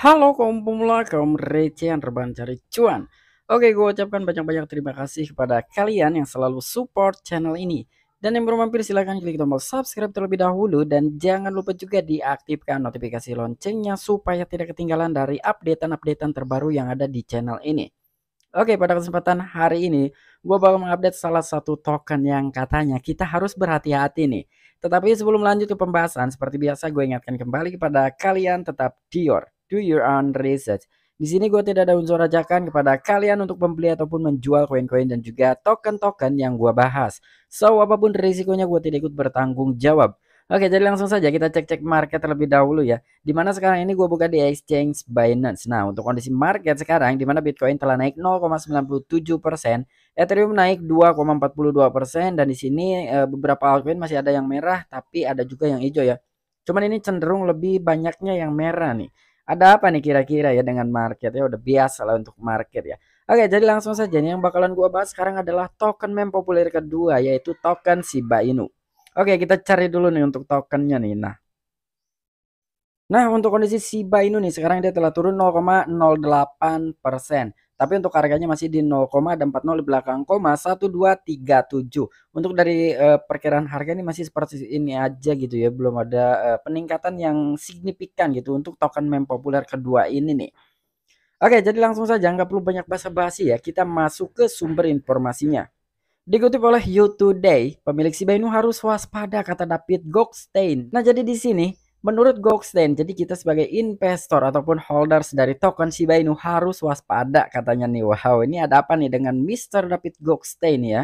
Halo kaum pemula, kaum receh yang terbang cari cuan. Oke, gue ucapkan banyak-banyak terima kasih kepada kalian yang selalu support channel ini. Dan yang belum mampir silahkan klik tombol subscribe terlebih dahulu dan jangan lupa juga diaktifkan notifikasi loncengnya supaya tidak ketinggalan dari updatean-updatean terbaru yang ada di channel ini. Oke, pada kesempatan hari ini gue bakal mengupdate salah satu token yang katanya kita harus berhati-hati nih. Tetapi sebelum lanjut ke pembahasan, seperti biasa gue ingatkan kembali kepada kalian tetap Dior do your own research. Di sini gue tidak ada unsur ajakan kepada kalian untuk membeli ataupun menjual koin-koin dan juga token-token yang gue bahas. So, apapun risikonya gue tidak ikut bertanggung jawab. Oke, jadi langsung saja kita cek-cek market terlebih dahulu ya. Dimana sekarang ini gue buka di exchange Binance. Nah, untuk kondisi market sekarang, dimana Bitcoin telah naik 0,97%, Ethereum naik 2,42%, dan di sini eh, beberapa altcoin masih ada yang merah, tapi ada juga yang hijau ya. Cuman ini cenderung lebih banyaknya yang merah nih ada apa nih kira-kira ya dengan market ya udah biasa lah untuk market ya Oke jadi langsung saja nih yang bakalan gua bahas sekarang adalah token meme populer kedua yaitu token Shiba Inu Oke kita cari dulu nih untuk tokennya nih nah Nah untuk kondisi Shiba Inu nih sekarang dia telah turun 0,08% tapi untuk harganya masih di 0,40 di belakang koma 1237 untuk dari uh, perkiraan harga ini masih seperti ini aja gitu ya belum ada uh, peningkatan yang signifikan gitu untuk token meme populer kedua ini nih Oke, jadi langsung saja nggak perlu banyak basa-basi ya. Kita masuk ke sumber informasinya. Dikutip oleh You Today, pemilik Shiba Inu harus waspada kata David Goldstein. Nah, jadi di sini Menurut Goldstein, jadi kita sebagai investor ataupun holders dari token Shiba Inu harus waspada katanya nih. Wow, ini ada apa nih dengan Mr. David Goldstein ya?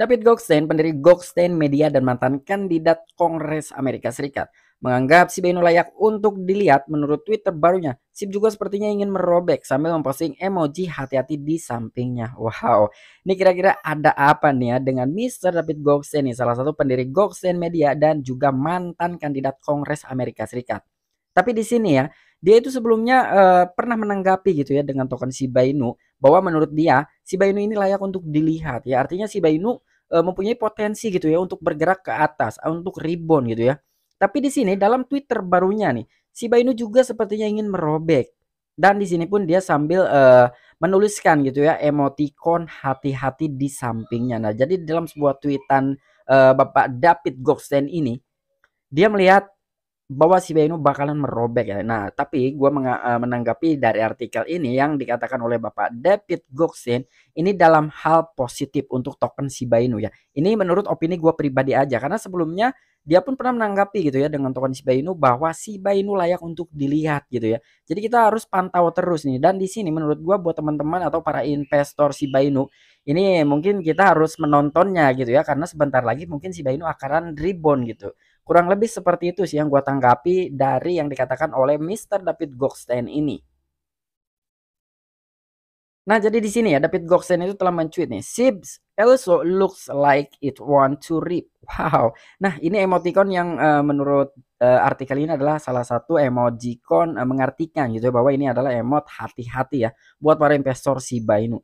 David Goldstein, pendiri Goldstein Media dan mantan kandidat Kongres Amerika Serikat, menganggap si Beno layak untuk dilihat menurut Twitter barunya. Sip juga sepertinya ingin merobek sambil memposting emoji hati-hati di sampingnya. Wow, ini kira-kira ada apa nih ya dengan Mr. David Goldstein nih, salah satu pendiri Goldstein Media dan juga mantan kandidat Kongres Amerika Serikat. Tapi di sini ya, dia itu sebelumnya uh, pernah menanggapi gitu ya dengan token Shiba Inu bahwa menurut dia Shiba Inu ini layak untuk dilihat ya. Artinya Shiba Inu uh, mempunyai potensi gitu ya untuk bergerak ke atas, eh, untuk rebound gitu ya. Tapi di sini dalam tweet terbarunya nih, si Bainu juga sepertinya ingin merobek. Dan di sini pun dia sambil uh, menuliskan gitu ya emoticon hati-hati di sampingnya. Nah, jadi dalam sebuah tweetan uh, Bapak David Goxen ini dia melihat bahwa si Benu bakalan merobek ya. Nah, tapi gue eh, menanggapi dari artikel ini yang dikatakan oleh Bapak David Goksin ini dalam hal positif untuk token si Benu ya. Ini menurut opini gue pribadi aja karena sebelumnya dia pun pernah menanggapi gitu ya dengan token si Inu bahwa si Inu layak untuk dilihat gitu ya. Jadi kita harus pantau terus nih dan di sini menurut gua buat teman-teman atau para investor si Inu ini mungkin kita harus menontonnya gitu ya karena sebentar lagi mungkin si Inu akan rebound gitu. Kurang lebih seperti itu sih yang gue tanggapi dari yang dikatakan oleh Mr. David Goxstein ini. Nah, jadi di sini ya David Goxstein itu telah mencuit nih, Sibs also looks like it want to rip. Wow. Nah, ini emoticon yang uh, menurut uh, artikel ini adalah salah satu emoticon uh, eh, mengartikan gitu ya, bahwa ini adalah emot hati-hati ya buat para investor Shiba Inu.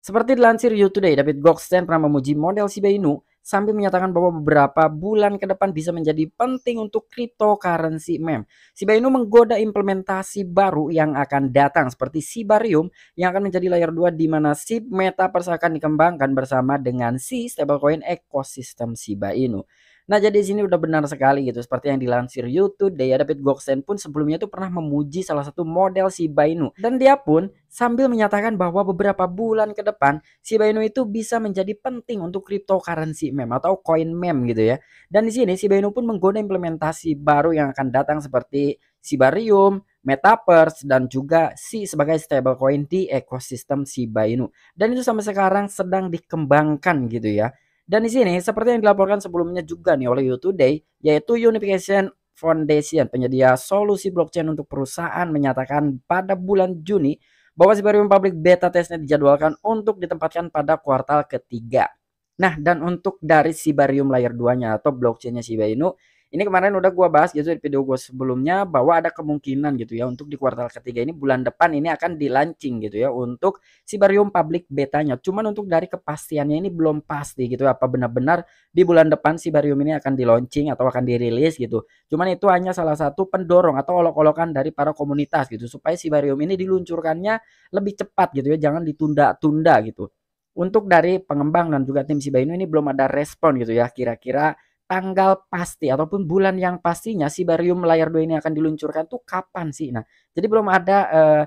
Seperti dilansir You Today, David Goxstein pernah memuji model Shiba Inu sambil menyatakan bahwa beberapa bulan ke depan bisa menjadi penting untuk cryptocurrency mem. Shiba Inu menggoda implementasi baru yang akan datang seperti Sibarium yang akan menjadi layar 2 di mana SIB Metaverse akan dikembangkan bersama dengan si stablecoin ekosistem Shiba Inu. Nah, jadi sini udah benar sekali gitu. Seperti yang dilansir YouTube, Daya David Goksen pun sebelumnya tuh pernah memuji salah satu model si Bainu. Dan dia pun sambil menyatakan bahwa beberapa bulan ke depan si Bainu itu bisa menjadi penting untuk cryptocurrency meme atau coin meme gitu ya. Dan di sini si Bainu pun menggoda implementasi baru yang akan datang seperti Sibarium, Metaverse dan juga Si sebagai stablecoin di ekosistem Shiba Inu. Dan itu sampai sekarang sedang dikembangkan gitu ya. Dan di sini seperti yang dilaporkan sebelumnya juga nih oleh You Today yaitu Unification Foundation penyedia solusi blockchain untuk perusahaan menyatakan pada bulan Juni bahwa Sibarium Public Beta testnya dijadwalkan untuk ditempatkan pada kuartal ketiga. Nah, dan untuk dari Sibarium layer 2-nya atau blockchain-nya Shiba Inu ini kemarin udah gua bahas gitu di video gua sebelumnya bahwa ada kemungkinan gitu ya untuk di kuartal ketiga ini bulan depan ini akan dilancing gitu ya untuk si Sibarium public betanya. Cuman untuk dari kepastiannya ini belum pasti gitu ya apa benar-benar di bulan depan si Sibarium ini akan dilaunching atau akan dirilis gitu. Cuman itu hanya salah satu pendorong atau olok-olokan dari para komunitas gitu supaya si Sibarium ini diluncurkannya lebih cepat gitu ya, jangan ditunda-tunda gitu untuk dari pengembang dan juga tim Shiba Inu ini belum ada respon gitu ya kira-kira tanggal pasti ataupun bulan yang pastinya si barium layar 2 ini akan diluncurkan tuh kapan sih? Nah, jadi belum ada eh,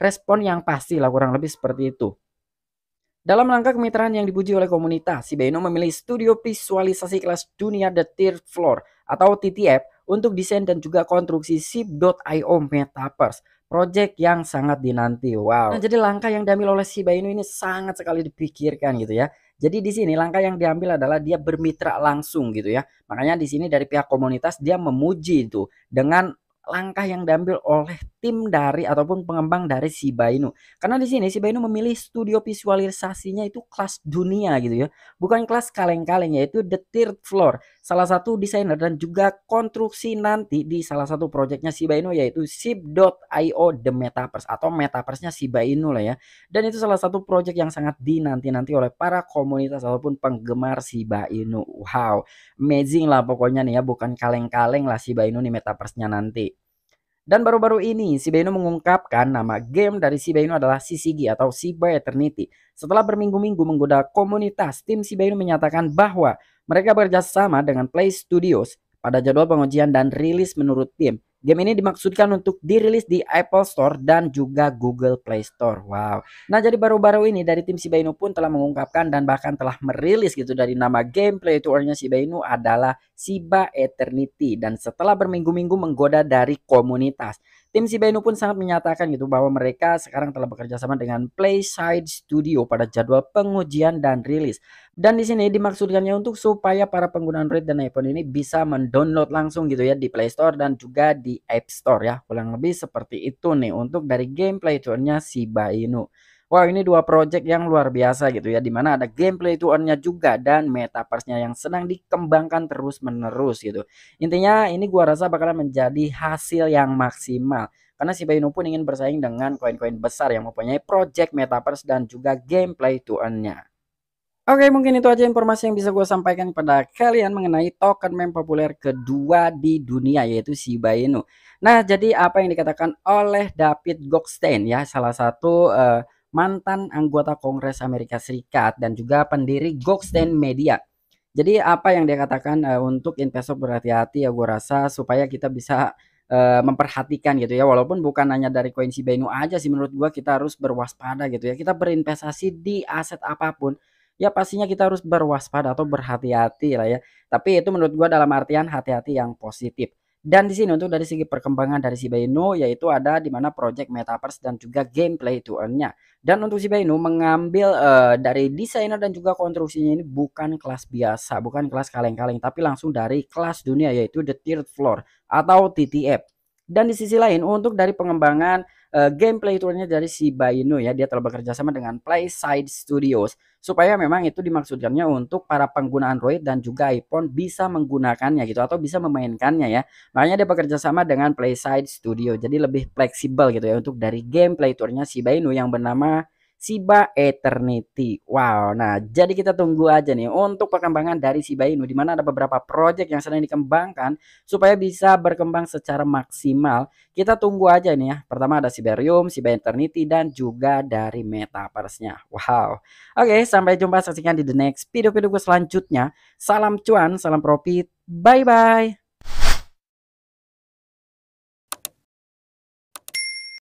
respon yang pasti lah kurang lebih seperti itu. Dalam langkah kemitraan yang dipuji oleh komunitas, si Beno memilih studio visualisasi kelas dunia The Third Floor atau TTF untuk desain dan juga konstruksi SIP.io Metaverse. Project yang sangat dinanti. Wow. Nah, jadi langkah yang diambil oleh si Bainu ini sangat sekali dipikirkan gitu ya. Jadi di sini langkah yang diambil adalah dia bermitra langsung gitu ya. Makanya di sini dari pihak komunitas dia memuji itu dengan langkah yang diambil oleh tim dari ataupun pengembang dari si Bainu. Karena di sini si Bainu memilih studio visualisasinya itu kelas dunia gitu ya. Bukan kelas kaleng-kaleng yaitu The Third Floor. Salah satu desainer dan juga konstruksi nanti di salah satu proyeknya si Bainu yaitu Sip.io The Metaverse atau Metaverse-nya si Bainu lah ya. Dan itu salah satu proyek yang sangat dinanti-nanti oleh para komunitas ataupun penggemar si Bainu. Wow, amazing lah pokoknya nih ya. Bukan kaleng-kaleng lah si Bainu nih Metaverse-nya nanti. Dan baru-baru ini, Shiba mengungkapkan nama game dari Shiba adalah CCG atau Shiba Eternity. Setelah berminggu-minggu menggoda komunitas, tim Shiba menyatakan bahwa mereka bekerja sama dengan Play Studios pada jadwal pengujian dan rilis menurut tim. Game ini dimaksudkan untuk dirilis di Apple Store dan juga Google Play Store. Wow. Nah, jadi baru-baru ini dari tim Shiba Inu pun telah mengungkapkan dan bahkan telah merilis gitu dari nama gameplay tournya Shiba Inu adalah Shiba Eternity dan setelah berminggu-minggu menggoda dari komunitas. Tim Sibenu pun sangat menyatakan gitu bahwa mereka sekarang telah bekerja sama dengan Playside Studio pada jadwal pengujian dan rilis. Dan di sini dimaksudkannya untuk supaya para pengguna Android dan iPhone ini bisa mendownload langsung gitu ya di Play Store dan juga di App Store ya. Kurang lebih seperti itu nih untuk dari gameplay tournya Shiba Inu. Wow ini dua project yang luar biasa gitu ya dimana ada gameplay nya juga dan metaverse-nya yang sedang dikembangkan terus menerus gitu intinya ini gua rasa bakalan menjadi hasil yang maksimal karena si Baino pun ingin bersaing dengan koin-koin besar yang mempunyai project metaverse dan juga gameplay nya Oke mungkin itu aja informasi yang bisa gue sampaikan kepada kalian mengenai token meme populer kedua di dunia yaitu Shiba Inu. Nah jadi apa yang dikatakan oleh David Gokstein ya salah satu uh, mantan anggota Kongres Amerika Serikat dan juga pendiri Goldstein Media. Jadi apa yang dia katakan uh, untuk investor berhati-hati ya gue rasa supaya kita bisa uh, memperhatikan gitu ya walaupun bukan hanya dari koinsi Benu aja sih menurut gue kita harus berwaspada gitu ya kita berinvestasi di aset apapun ya pastinya kita harus berwaspada atau berhati-hati lah ya tapi itu menurut gue dalam artian hati-hati yang positif dan di sini untuk dari segi perkembangan dari Shiba Inu yaitu ada di mana project metaverse dan juga gameplay to earn-nya. Dan untuk Shiba Inu mengambil uh, dari desainer dan juga konstruksinya ini bukan kelas biasa, bukan kelas kaleng-kaleng tapi langsung dari kelas dunia yaitu the third floor atau TTF. Dan di sisi lain untuk dari pengembangan uh, gameplay tournya dari si Bayinu ya dia telah bekerja sama dengan Playside Studios supaya memang itu dimaksudkannya untuk para pengguna Android dan juga iPhone bisa menggunakannya gitu atau bisa memainkannya ya makanya dia bekerja sama dengan Playside Studio jadi lebih fleksibel gitu ya untuk dari gameplay tournya si Bayinu yang bernama Siba Eternity. Wow, nah jadi kita tunggu aja nih untuk perkembangan dari Siba Inu di mana ada beberapa project yang sedang dikembangkan supaya bisa berkembang secara maksimal. Kita tunggu aja nih ya. Pertama ada Siberium, Siba Eternity dan juga dari Metaverse-nya. Wow. Oke, sampai jumpa saksikan di the next video-video gue selanjutnya. Salam cuan, salam profit. Bye bye.